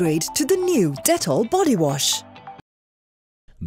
upgrade to the new Dettol body wash.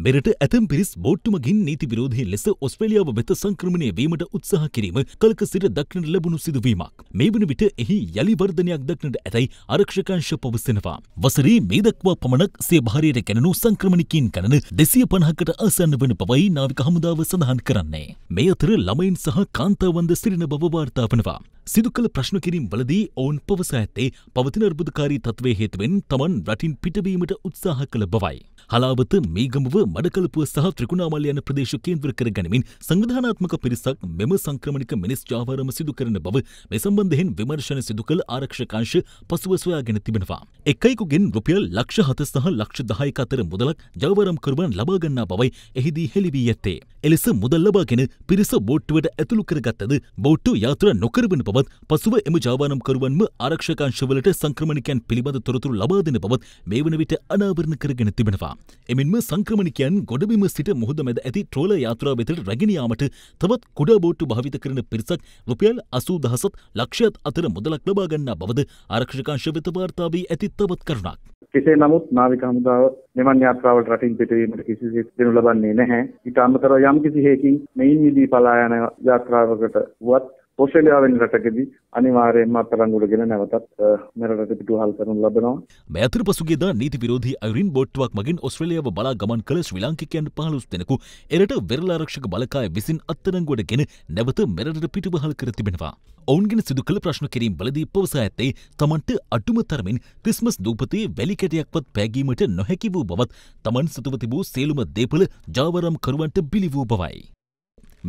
මෙරට ඇතැම් පිරිස් බෝට්ටුමගින් නීති විරෝධී ලෙස ඔස්ට්‍රලියාව වෙත සංක්‍රමණය වීමට උත්සාහ කිරීම කලක සිට දක්නට ලැබුණු සිදුවීමක්. මේ වන විට එහි යළි වර්ධනයක් දක්නට ඇතැයි ආරක්ෂකංශ පවසනවා. වසරේ මේ දක්වා පමණක් සිය භාරයට කැනනු සංක්‍රමණිකින් කරන දෙසිය පණහකට අසන්න වන පවයි නාවික හමුදාව සඳහන් කරන්නේ. මේ අතර ළමයින් සහ කාන්තාවන්ද සිරින බව වාර්තා වනවා. සිදු කළ ප්‍රශ්න කිරීම් වලදී ඔවුන් පවස ඇත්තේ පවතින අර්බුදකාරී තත්වය හේතුවෙන් තමන් රටින් පිටවීමට උත්සාහ කළ බවයි. හලාවත මේගමුව මඩකලපුව සහ ත්‍රිකුණාමල් යන ප්‍රදේශ කේන්ද්‍ර කර ගැනීමෙන් සංවිධානාත්මක පිරිසක් මෙම සංක්‍රමණික මිනිස් ජාවාරම සිදු කරන බව මේ සම්බන්ධයෙන් විමර්ශන සිදු කළ ආරක්ෂකංශ පසුව සොයාගෙන තිබෙනවා. එකයිකුගෙන් රුපියල් ලක්ෂ හත සහ ලක්ෂ දහයක අතර මුදලක් ජාවාරම් කරුවන් ලබාගන්නා බවයි එහිදී හෙළිවී ඇත්තේ. එලෙස මුදල් ලබාගෙන පිරිස බෝට්ටුවට ඇතුළු කරගත්තද බෝට්ටු යාත්‍රා නොකරවන බව බවත් පසුව එම ජාවානම් කරුවන්ම ආරක්ෂකාංශවලට සංක්‍රමණිකයන් පිළිබඳ තොරතුරු ලබා දෙන බවත් මේ වන විට අනාවරණ කරගෙන තිබෙනවා. එමෙන්ම සංක්‍රමණිකයන් ගොඩබිම සිට මුහුද මැද ඇති ට්‍රෝල යාත්‍රා වෙතට රැගෙන යාමට තවත් කුඩා බෝට්ටු භාවිත කරන පිරිසක් රුපියල් අසූ දහසත් ලක්ෂයත් අතර මුදලක් ලබා ගන්නා බවද ආරක්ෂකාංශ වෙත වාර්තා වී ඇති තවත් කරුණක්. කෙසේ නමුත් නාවික හමුදාව මෙවන් යාත්‍රාවලට රටින් පිටවීමට කිසිසේත් දෙනු ලබන්නේ නැහැ. ඊට අමතරව යම් කිසි හේකින් මෙයින් මිදී පලා යන යාත්‍රාවකට වුවත් පොස්ට්‍රේලියාවෙන් රටකදී අනිවාර්යයෙන්ම අත්අඩංගුවටගෙන නැවතත් මෙරටට පිටුවහල් කරනු ලබනවා. මේ අතර පසුගියදා නීති විරෝධී අයිරින් බෝට්ටුවක් මගින් ඔස්ට්‍රේලියාව බලා ගමන් කළ ශ්‍රී ලාංකිකයන් 15 දෙනෙකු එරට වෙරළ ආරක්ෂක බලකාය විසින් අත්අඩංගුවටගෙන නැවත මෙරටට පිටුවහල් කර තිබෙනවා. ඔවුන්ගෙන සිදු කළ ප්‍රශ්න කිරීම් වලදී පවසා ඇත්තේ තමන්ට අටුම තරමින් ක්‍රිස්මස් දූපතේ වැලිකැටයක්වත් පෑගීමට නොහැකි වූ බවත් තමන් සතුව තිබූ සේලුම දේපල ජාවරම් කරුවන්ට බිලි වූ බවයි.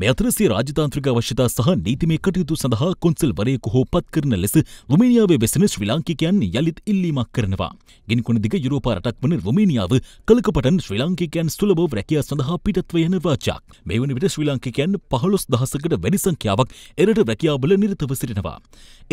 මේ අතර සිය රාජතාන්ත්‍රික අවශ්‍යතා සහ නීතිමය කටයුතු සඳහා කොන්සල්වරයෙකු හෝ පත් කරන ලෙස රුමේනියාවේ වෙසෙන ශ්‍රී ලාංකිකයන් යළිත් ඉල්ලීමක් කරනවා. ගිනිකොන දිග යුරෝපා රටක් වන රුමේනියාව කලකපටන් ශ්‍රී ලාංකිකයන් සුලභව රැකියා සඳහා පිටත්ව යන රාජ්‍යයක්. මේ වන විට ශ්‍රී ලාංකිකයන් පහළොස් දහසකට වැඩි සංඛ්‍යාවක් එරට රැකියාවල නිරතව සිටිනවා.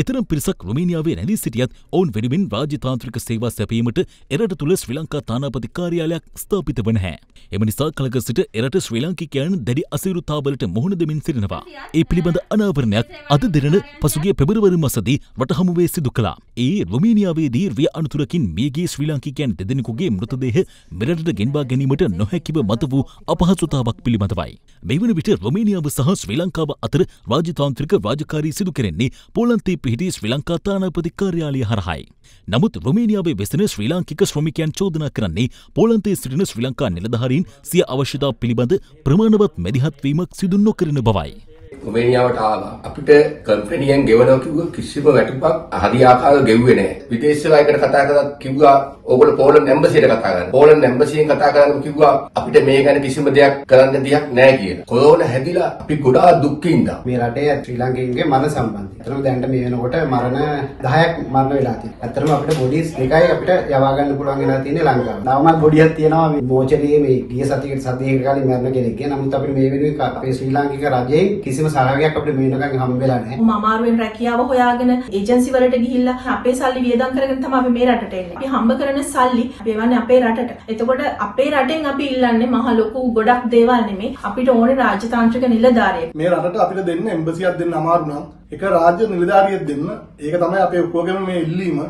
එතරම් පිරිසක් රුමේනියාවේ රැඳී සිටියත් ඔවුන් වෙනුවෙන් රාජතාන්ත්‍රික සේවා සැපීමට එරට තුළ ශ්‍රී ලංකා තානාපති කාර්යාලයක් ස්ථාපිත වන හැ. එම නිසා කලක සිට එරට ශ්‍රී ලාංකිකයන් දැඩි අසීරුතාවලට මුහුණ දෙමින් සිටිනවා. ඒ පිළිබඳ අනාවරණයක් අද දෙරන පසුගේ පෙබරවරි මසදී වටහමුවේ සිදු කළා. ඒ රුමීනියාවේදී රිය අනතුරකින් මියගේ ශ්‍රී ලාංකිකයන් දෙදෙනෙකුගේ මෘතදේහ මෙරටට ගෙන්වා ගැනීමට නොහැකිව මත වූ අපහසුතාවක් පිළිබඳවයි. මෙවන විට රුමීනියාව සහ ශ්‍රී ලංකාව අතර රාජතාන්ත්‍රික රාජකාරී සිදු කරෙන්නේ පෝලන්තේ පිහිටි ශ්‍රී ලංකා තානාපති කාර්යාලය හරහායි. නමුත් රුමීනියාවේ වෙසෙන ශ්‍රී ලාංකික ශ්‍රමිකයන් චෝදනා කරන්නේ පෝලන්තේ සිටින ශ්‍රී ලංකා නිලධාරීන් සිය අවශ්‍යතා පිළිබඳ ප්‍රමාණවත් මැදිහත්වීමක් සිදු නොකරන බවයි. රුමේනියාවට ආවා. අපිට කම්පැනියෙන් ගෙවනවා කිව්ව කිසිම වැටුපක් හරියාකාරව ගෙව්වේ නැහැ. විදේශවලයකට කතා කරලා කිව්වා ඕගොල්ලෝ පෝලන්ඩ් එම්බසියට කතා කරන්න. පෝලන්ඩ් එම්බසියෙන් කතා කරන්න කිව්වා අපිට මේ ගැන කිසිම දෙයක් කරන්න දෙයක් නැහැ කියලා. කොරෝනා හැදිලා අපි ගොඩාක් දුක්ඛින්දා. මේ රටේ ශ්‍රී ලංකේන්ගේ මරණ සම්බන්ධය. අතරම දැනට මේ වෙනකොට මරණ 10ක් මරණ වෙලා තියෙනවා. අතරම අපිට බොඩිස් දෙකයි අපිට යවා ගන්න පුළුවන් වෙලා තියෙන්නේ ලංකාවේ. තවමත් බොඩියක් තියෙනවා මේ මෝචරයේ මේ ගිය සතියේ සතියක කලින් මරණ කෙනෙක්ගේ. නමුත් අපිට මේ වෙනුවෙන් අපේ ශ්‍රී ලාංකික රජයේ කිසි කිසිම සහයෝගයක් අපිට මේ වෙනකන් හම්බෙලා නැහැ. මම අමාරුවෙන් රැකියාව හොයාගෙන ඒජන්සි වලට ගිහිල්ලා අපේ සල්ලි වියදම් කරගෙන තමයි අපි මේ රටට එන්නේ. අපි හම්බ කරන සල්ලි වේවන්නේ අපේ රටට. එතකොට අපේ රටෙන් අපි ඉල්ලන්නේ මහ ලොකු ගොඩක් දේවල් නෙමෙයි. අපිට ඕනේ රාජතාන්ත්‍රික නිලධාරියෙක්. මේ රටට අපිට දෙන්න එම්බසියක් දෙන්න අමාරු නම් එක රාජ්‍ය නිලධාරියෙක් දෙන්න. ඒක තමයි අපේ ඔක්කොගේම මේ ඉල්ලීම.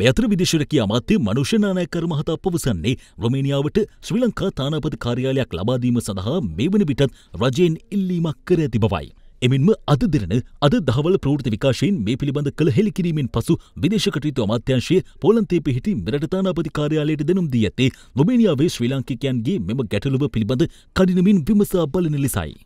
මෙතර විදේශරකි අමාත්‍ය මනුෂ නානායකර මහතා පවසන්නේ රොමේනියාවට ශ්‍රී ලංකා තානාපති කාර්යාලයක් ලබාදීම සඳහා මේ වන විටත් රජයෙන් ඉල්ලීමක් කර ඇති බවයි. එමෙන්ම අද දෙරන අද දහවල ප්‍රෘති විකාශයෙන් මේ පිළිබඳ කළ හෙළිකිරීමෙන් පසු විදේශකටයුතු අමාත්‍යංශයේ පෝලන්තේ පිහිටි මෙරටතානාපති කාර්යාලයට දෙනුම් දී ඇත්තේ රුමේනියාවේ ශ්‍රී ලාංකිකයන්ගේ මෙම ගැටලුව පිළිබඳ කඩිනමින් විමසා බලන ලෙසයි.